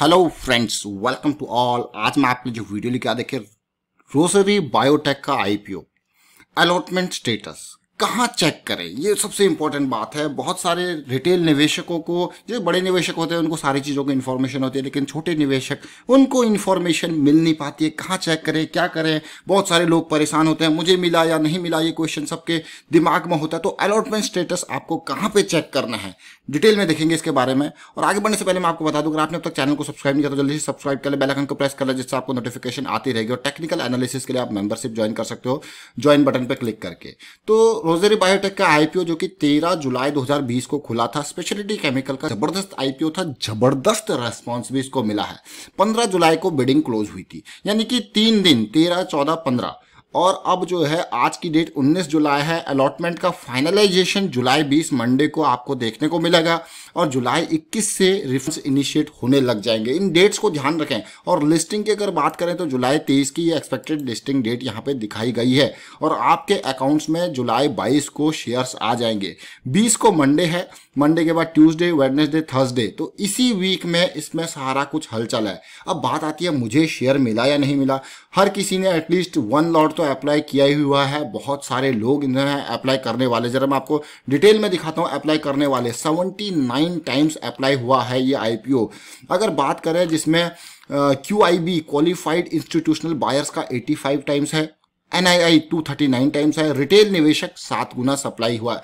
hello friends welcome to all आज मैं आपके लिए जो वीडियो लेके आ देखिए रोसरी बायोटेक का आईपीओ अलॉटमेंट स्टेटस कहाँ चेक करें ये सबसे इंपॉर्टेंट बात है बहुत सारे रिटेल निवेशकों को जो बड़े निवेशक होते हैं उनको सारी चीज़ों की इन्फॉर्मेशन होती है लेकिन छोटे निवेशक उनको इन्फॉर्मेशन मिल नहीं पाती है कहाँ चेक करें क्या करें बहुत सारे लोग परेशान होते हैं मुझे मिला या नहीं मिला ये क्वेश्चन सबके दिमाग में होता है तो अलॉटमेंट स्टेटस आपको कहाँ पर चेक करना है डिटेल में देखेंगे इसके बारे में और आगे बढ़ने से पहले मैं आपको बता दूँ अगर आपने अब तक चैनल को सब्सक्राइब नहीं किया तो जल्दी से सब्सक्राइब कर ले बेलाइकन को प्रेस कर ले जिससे आपको नोटिफिकेशन आती रहेगी और टेक्निकल एनालिसिस के लिए आप मेंबरशिप ज्वाइन कर सकते हो ज्वाइन बटन पर क्लिक करके तो रोजरी बायोटेक का आईपीओ जो कि 13 जुलाई 2020 को खुला था स्पेशलिटी केमिकल का जबरदस्त आईपीओ था जबरदस्त रेस्पॉन्स भी इसको मिला है 15 जुलाई को बिडिंग क्लोज हुई थी यानी कि तीन दिन 13, 14, 15 और अब जो है आज की डेट 19 जुलाई है अलॉटमेंट का फाइनलाइजेशन जुलाई 20 मंडे को आपको देखने को मिलेगा और जुलाई 21 से रिफंड इनिशिएट होने लग जाएंगे इन डेट्स को ध्यान रखें और लिस्टिंग की अगर बात करें तो जुलाई 23 की ये एक्सपेक्टेड लिस्टिंग डेट यहाँ पे दिखाई गई है और आपके अकाउंट्स में जुलाई बाईस को शेयर्स आ जाएंगे बीस को मंडे है मंडे के बाद ट्यूजडे वेडनेसडे थर्सडे तो इसी वीक में इसमें सारा कुछ हलचल है अब बात आती है मुझे शेयर मिला या नहीं मिला हर किसी ने एटलीस्ट वन लॉट तो अप्लाई किया ही हुआ है बहुत सारे लोग इधर हैं अप्लाई करने वाले जरा मैं आपको डिटेल में दिखाता हूँ अप्लाई करने वाले 79 टाइम्स अप्लाई हुआ है ये आईपीओ अगर बात करें जिसमें Q I B qualified institutional buyers का 85 टाइम्स है N I I two thirty nine times है रिटेल निवेशक सात गुना सप्लाई हुआ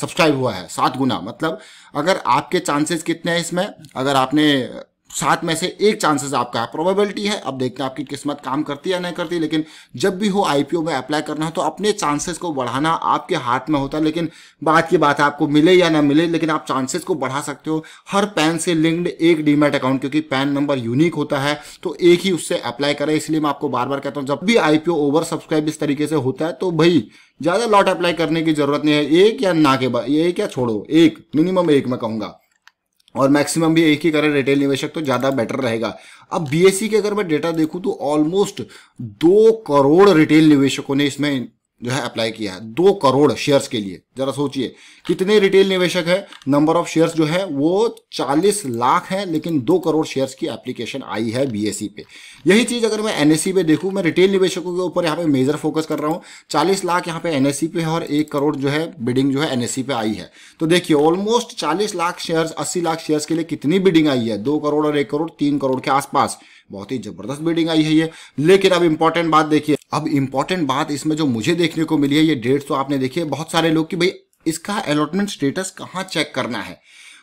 सब्सक्राइब हुआ है सात गुना मतलब अगर आपके चांसेस कितने हैं इसमें अगर आपने सात में से एक चांसेस आपका प्रोबेबिलिटी है अब देखते हैं आपकी किस्मत काम करती है या नहीं करती लेकिन जब भी हो आईपीओ में अप्लाई करना हो तो अपने चांसेस को बढ़ाना आपके हाथ में होता है लेकिन बात की बात है आपको मिले या ना मिले लेकिन आप चांसेस को बढ़ा सकते हो हर पैन से लिंक्ड एक डीमेट अकाउंट क्योंकि पैन नंबर यूनिक होता है तो एक ही उससे अप्लाई करें इसलिए मैं आपको बार बार कहता हूँ जब भी आईपीओ ओवर सब्सक्राइब इस तरीके से होता है तो भाई ज़्यादा लॉट अप्लाई करने की जरूरत नहीं है एक या ना के बाद एक या छोड़ो एक मिनिमम एक मैं कहूँगा और मैक्सिमम भी एक ही करें रिटेल निवेशक तो ज़्यादा बेटर रहेगा अब बीएससी के अगर मैं डेटा देखूं तो ऑलमोस्ट दो करोड़ रिटेल निवेशकों ने इसमें जो है अप्लाई किया है दो करोड़ शेयर्स के लिए जरा सोचिए कितने रिटेल निवेशक है नंबर ऑफ शेयर्स जो है वो 40 लाख है लेकिन दो करोड़ शेयर्स की एप्लीकेशन आई है बीएसई पे यही चीज अगर मैं एनएससी पे देखूं मैं रिटेल निवेशकों के ऊपर यहाँ पे मेजर फोकस कर रहा हूँ 40 लाख यहाँ पे एनएससी पे है और एक करोड़ जो है बिडिंग जो है एनएससी पे आई है तो देखिए ऑलमोस्ट चालीस लाख शेयर अस्सी लाख शेयर्स के लिए कितनी बिडिंग आई है दो करोड़ और एक करोड़ तीन करोड़ के आसपास बहुत ही जबरदस्त बिडिंग आई है ये लेकिन अब इंपॉर्टेंट बात देखिए अब इम्पॉर्टेंट बात इसमें जो मुझे देखने को मिली है ये डेट्स तो आपने देखी है बहुत सारे लोग कि भाई इसका अलॉटमेंट स्टेटस कहाँ चेक करना है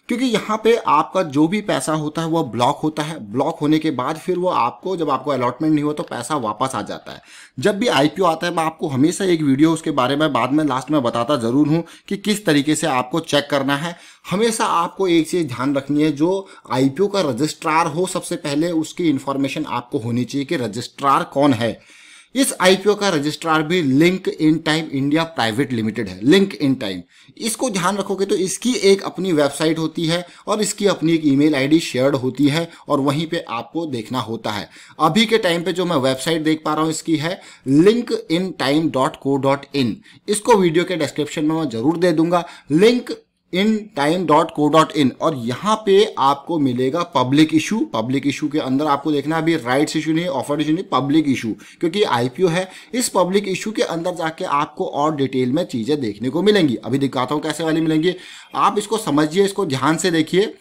क्योंकि यहाँ पे आपका जो भी पैसा होता है वह ब्लॉक होता है ब्लॉक होने के बाद फिर वो आपको जब आपको अलॉटमेंट नहीं हुआ तो पैसा वापस आ जाता है जब भी आईपीओ आता है मैं आपको हमेशा एक वीडियो उसके बारे में बाद में लास्ट में बताता ज़रूर हूँ कि किस तरीके से आपको चेक करना है हमेशा आपको एक चीज़ ध्यान रखनी है जो आईपीओ का रजिस्ट्रार हो सबसे पहले उसकी इन्फॉर्मेशन आपको होनी चाहिए कि रजिस्ट्रार कौन है इस आईपीओ का रजिस्ट्रार भी link in time India private limited है लिंक इन टाइम इसको ध्यान रखोगे तो इसकी एक अपनी वेबसाइट होती है और इसकी अपनी एक ईमेल आईडी शेयर्ड होती है और वहीं पे आपको देखना होता है अभी के टाइम पे जो मैं वेबसाइट देख पा रहा हूँ इसकी है link in time dot co dot in इसको वीडियो के डिस्क्रिप्शन में मैं जरूर दे दूंगा link in time dot co dot in और यहाँ पे आपको मिलेगा पब्लिक इशू पब्लिक इशू के अंदर आपको देखना है अभी राइट्स इशू नहीं ऑफर इशू नहीं पब्लिक इशू क्योंकि आईपीओ है इस पब्लिक इशू के अंदर जाके आपको और डिटेल में चीज़ें देखने को मिलेंगी अभी दिखाता हूँ कैसे वाली मिलेंगी आप इसको समझिए इसको ध्यान से देखिए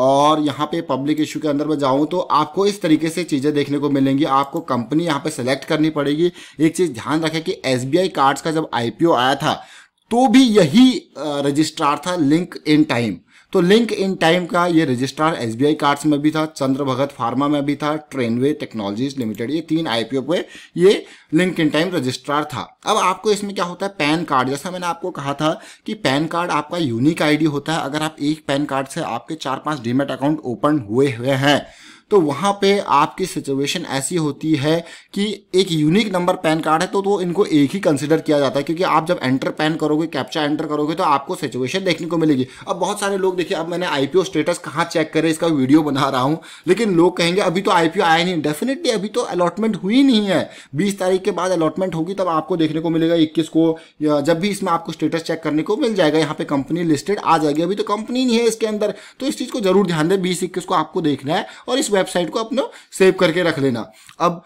और यहाँ पे पब्लिक इशू के अंदर मैं जाऊँ तो आपको इस तरीके से चीज़ें देखने को मिलेंगी आपको कंपनी यहाँ पे सेलेक्ट करनी पड़ेगी एक चीज़ ध्यान रखें कि एस कार्ड्स का जब आई आया था तो भी यही रजिस्ट्रार था लिंक इन टाइम तो लिंक इन टाइम का ये रजिस्ट्रार बी कार्ड्स में भी था चंद्र भगत फार्मा में भी था ट्रेनवे टेक्नोलॉजीज लिमिटेड ये तीन आईपीओ पे ये लिंक इन टाइम रजिस्ट्रार था अब आपको इसमें क्या होता है पैन कार्ड जैसा मैंने आपको कहा था कि पैन कार्ड आपका यूनिक आईडी होता है अगर आप एक पैन कार्ड से आपके चार पांच डीमेट अकाउंट ओपन हुए हुए हैं तो वहाँ पे आपकी सिचुएशन ऐसी होती है कि एक यूनिक नंबर पैन कार्ड है तो तो इनको एक ही कंसिडर किया जाता है क्योंकि आप जब एंटर पैन करोगे कैप्चा एंटर करोगे तो आपको सिचुएशन देखने को मिलेगी अब बहुत सारे लोग देखिए अब मैंने आई स्टेटस कहाँ चेक करे इसका वीडियो बना रहा हूँ लेकिन लोग कहेंगे अभी तो आई आया नहीं डेफिनेटली अभी तो अलॉटमेंट हुई नहीं है बीस तारीख के बाद अलॉटमेंट होगी तब आपको देखने को मिलेगा इक्कीस को जब भी इसमें आपको स्टेटस चेक करने को मिल जाएगा यहाँ पे कंपनी लिस्टेड आ जाएगी अभी तो कंपनी नहीं है इसके अंदर तो इस चीज़ को जरूर ध्यान दें बीस इक्कीस को आपको देखना है और इस वेबसाइट को अपना सेव करके रख लेना अब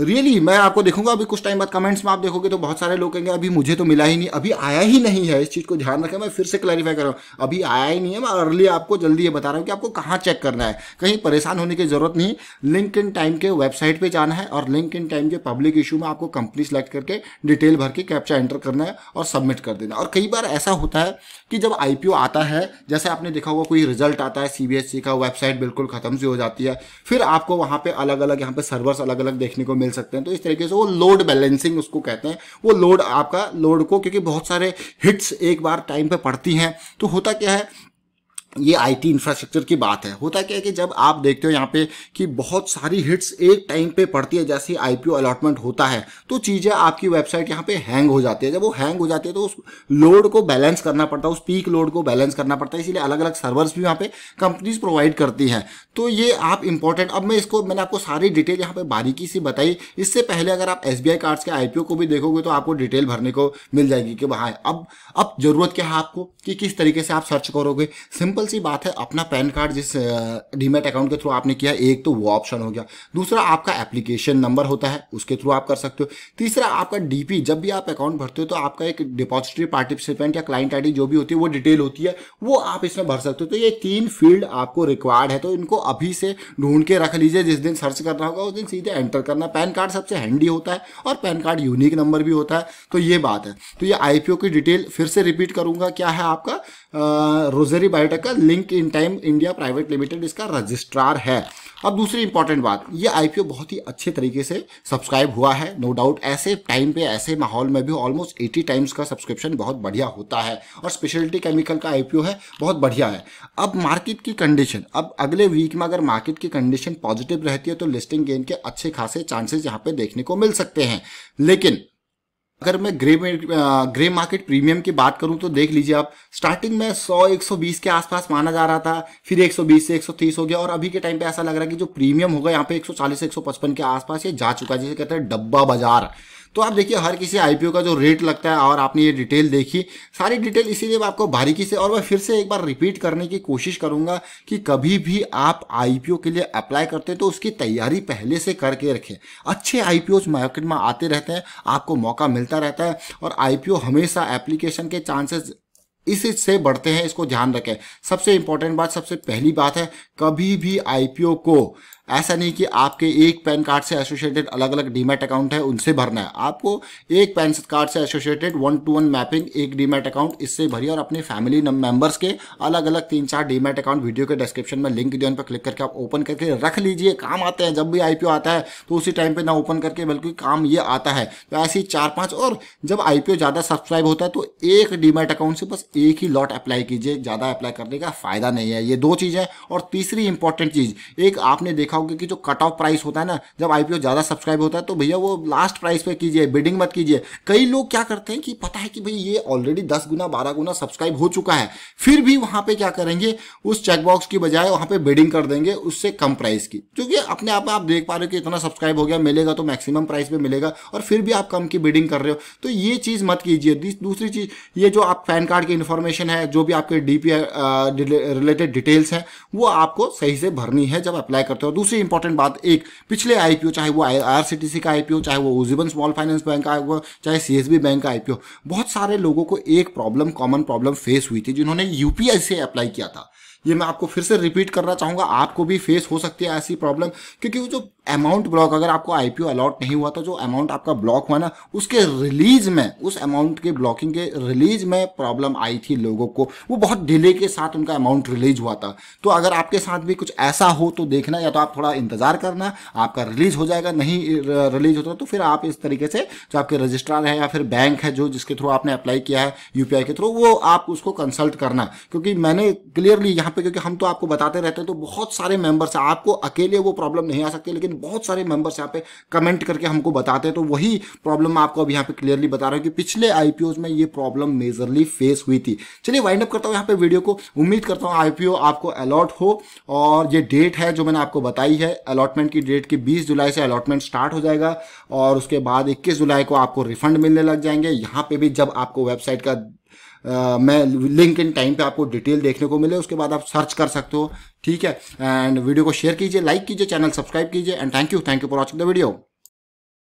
रियली really, मैं आपको देखूंगा अभी कुछ टाइम बाद कमेंट्स में आप देखोगे तो बहुत सारे लोग कहेंगे अभी मुझे तो मिला ही नहीं अभी आया ही नहीं है इस चीज़ को ध्यान रखें मैं फिर से क्लैरिफाई कर रहा हूँ अभी आया ही नहीं है मैं अर्ली आपको जल्दी ये बता रहा हूँ कि आपको कहाँ चेक करना है कहीं परेशान होने की जरूरत नहीं लिंक इन टाइम के वेबसाइट पर जाना है और लिंक इन टाइम के पब्लिक इशू में आपको कंपनी सेलेक्ट करके डिटेल भर के कैप्चा एंटर करना है और सबमिट कर देना और कई बार ऐसा होता है कि जब आई आता है जैसे आपने देखा होगा कोई रिजल्ट आता है सी e का वेबसाइट बिल्कुल खत्म सी हो जाती है फिर आपको वहाँ पर अलग अलग यहाँ पर सर्वर्स अलग अलग देखने को मिल सकते हैं तो इस तरीके से वो लोड बैलेंसिंग उसको कहते हैं वो लोड आपका लोड को क्योंकि बहुत सारे हिट्स एक बार टाइम पर पड़ती हैं तो होता क्या है ये आईटी इंफ्रास्ट्रक्चर की बात है होता क्या है कि जब आप देखते हो यहाँ पे कि बहुत सारी हिट्स एक टाइम पे पड़ती है जैसे आईपीओ अलॉटमेंट होता है तो चीज़ें आपकी वेबसाइट यहाँ पे हैंग हो जाती है जब वो हैंग हो जाती है तो उस लोड को बैलेंस करना पड़ता है उस पीक लोड को बैलेंस करना पड़ता है इसीलिए अलग अलग सर्वर्स भी यहाँ पे कंपनीज प्रोवाइड करती हैं तो ये आप इंपॉर्टेंट अब मैं इसको मैंने आपको सारी डिटेल यहाँ पर बारीकी सी बताई इससे पहले अगर आप एस कार्ड्स के आई को भी देखोगे तो आपको डिटेल भरने को मिल जाएगी कि वहाँ अब अब जरूरत क्या है आपको कि किस तरीके से आप सर्च करोगे सिंपल सिंपल सी बात है अपना पैन कार्ड जिस डीमेट अकाउंट के थ्रू आपने किया एक तो वो ऑप्शन हो गया दूसरा आपका एप्लीकेशन नंबर होता है उसके थ्रू आप कर सकते हो तीसरा आपका डीपी जब भी आप अकाउंट भरते हो तो आपका एक डिपॉजिटरी पार्टिसिपेंट या क्लाइंट आईडी जो भी होती है वो डिटेल होती है वो आप इसमें भर सकते हो तो ये तीन फील्ड आपको रिक्वायर्ड है तो इनको अभी से ढूंढ के रख लीजिए जिस दिन सर्च करना होगा उस दिन सीधे एंटर करना पैन कार्ड सबसे हैंडी होता है और पैन कार्ड यूनिक नंबर भी होता है तो ये बात है तो ये आईपीओ की डिटेल फिर से रिपीट करूंगा क्या है आपका रोजरी बायोटेक का इसका Link in time India private limited इसका रजिस्ट्रार है अब दूसरी इंपॉर्टेंट बात ये आई बहुत ही अच्छे तरीके से सब्सक्राइब हुआ है नो डाउट ऐसे टाइम पे ऐसे माहौल में भी ऑलमोस्ट एटी टाइम्स का सब्सक्रिप्शन बहुत बढ़िया होता है और स्पेशलिटी केमिकल का आई है बहुत बढ़िया है अब मार्केट की कंडीशन अब अगले वीक में अगर मार्केट की कंडीशन पॉजिटिव रहती है तो लिस्टिंग गेन के अच्छे खासे चांसेस यहाँ पे देखने को मिल सकते हैं लेकिन अगर मैं ग्रे ग्रे मार्केट प्रीमियम की बात करूं तो देख लीजिए आप स्टार्टिंग में 100 120 के आसपास माना जा रहा था फिर 120 से 130 हो गया और अभी के टाइम पे ऐसा लग रहा है कि जो प्रीमियम होगा यहाँ पे 140 से 155 के आसपास ये जा चुका है जिसे कहते हैं डब्बा बाजार तो आप देखिए हर किसी आईपीओ का जो रेट लगता है और आपने ये डिटेल देखी सारी डिटेल इसीलिए मैं आपको बारीकी से और मैं फिर से एक बार रिपीट करने की कोशिश करूंगा कि कभी भी आप आईपीओ के लिए अप्लाई करते हैं तो उसकी तैयारी पहले से करके रखें अच्छे आईपीओ मार्केट में आते रहते हैं आपको मौका मिलता रहता है और आईपीओ हमेशा एप्लीकेशन के चांसेस इससे बढ़ते हैं इसको ध्यान रखें सबसे इंपॉर्टेंट बात सबसे पहली बात है कभी भी आईपीओ को ऐसा नहीं कि आपके एक पैन कार्ड से एसोसिएटेड अलग अलग डीमेट अकाउंट है उनसे भरना है आपको एक पैन कार्ड से associated one to one mapping एक डीमेट अकाउंट इससे भरिए और अपने फैमिली मेंबर्स के अलग अलग तीन चार डीमेट अकाउंट वीडियो के डिस्क्रिप्शन में लिंक दिया उन पर क्लिक करके आप ओपन करके रख लीजिए काम आते हैं जब भी आईपीओ आता है तो उसी टाइम पर ना ओपन करके बल्कि काम ये आता है तो ऐसे ही चार पाँच और जब आई ज़्यादा सब्सक्राइब होता है तो एक डीमेट अकाउंट से बस एक ही लॉट अप्लाई कीजिए ज़्यादा अप्लाई करने का फ़ायदा नहीं है ये दो चीज़ें और तीसरी इंपॉर्टेंट चीज़ एक आपने देखा देखा होगा कि जो कट ऑफ प्राइस होता है ना जब आईपीओ ज़्यादा सब्सक्राइब होता है तो भैया वो लास्ट प्राइस पे कीजिए बिडिंग मत कीजिए कई लोग क्या करते हैं कि पता है कि भाई ये ऑलरेडी दस गुना बारह गुना सब्सक्राइब हो चुका है फिर भी वहां पे क्या करेंगे उस चेकबॉक्स की बजाय वहां पे बिडिंग कर देंगे उससे कम प्राइस की क्योंकि अपने आप आप देख पा रहे हो कि इतना सब्सक्राइब हो गया मिलेगा तो मैक्सिमम प्राइस पे मिलेगा और फिर भी आप कम की बिडिंग कर रहे हो तो ये चीज़ मत कीजिए दूसरी चीज़ ये जो आप पैन कार्ड की इंफॉर्मेशन है जो भी आपके डीपी रिलेटेड डिटेल्स हैं वो आपको सही से भरनी है जब अप्लाई करते हो दूसरी इंपॉर्टेंट बात एक पिछले आईपीओ चाहे वो आई का आईपीओ चाहे वो उजीवन स्मॉल फाइनेंस बैंक का आईपीओ चाहे सी बैंक का आईपीओ बहुत सारे लोगों को एक प्रॉब्लम कॉमन प्रॉब्लम फेस हुई थी जिन्होंने यूपीआई से अप्लाई किया था ये मैं आपको फिर से रिपीट करना चाहूँगा आपको भी फेस हो सकती है ऐसी प्रॉब्लम क्योंकि वो जो अमाउंट ब्लॉक अगर आपको आईपीओ अलॉट नहीं हुआ तो जो अमाउंट आपका ब्लॉक हुआ ना उसके रिलीज में उस अमाउंट के ब्लॉकिंग के रिलीज में प्रॉब्लम आई थी लोगों को वो बहुत डिले के साथ उनका अमाउंट रिलीज हुआ था तो अगर आपके साथ भी कुछ ऐसा हो तो देखना या तो आप थोड़ा इंतजार करना आपका रिलीज हो जाएगा नहीं रिलीज होता तो फिर आप इस तरीके से जो आपके रजिस्ट्रार है या फिर बैंक है जो जिसके थ्रू आपने अप्लाई किया है यूपीआई के थ्रू वो आप उसको कंसल्ट करना क्योंकि मैंने क्लियरली यहाँ पे क्योंकि हम तो आपको बताते रहते हैं तो बहुत सारे मेंबर्स हैं आपको अकेले वो प्रॉब्लम नहीं आ सकते लेकिन बहुत सारे मेंबर्स यहाँ पे कमेंट करके हमको बताते हैं तो वही प्रॉब्लम मैं आपको अभी यहाँ पे क्लियरली बता रहा हूँ कि पिछले आई में ये प्रॉब्लम मेजरली फेस हुई थी चलिए वाइंड अप करता हूँ यहाँ पे वीडियो को उम्मीद करता हूँ आई आपको अलॉट हो और ये डेट है जो मैंने आपको बताई है अलॉटमेंट की डेट की बीस जुलाई से अलॉटमेंट स्टार्ट हो जाएगा और उसके बाद इक्कीस जुलाई को आपको रिफंड मिलने लग जाएंगे यहाँ पे भी जब आपको वेबसाइट का मैं लिंक इन टाइम पे आपको डिटेल देखने को मिले उसके बाद आप सर्च कर सकते हो ठीक है एंड वीडियो को शेयर कीजिए लाइक कीजिए चैनल सब्सक्राइब कीजिए and thank you thank you for watching the video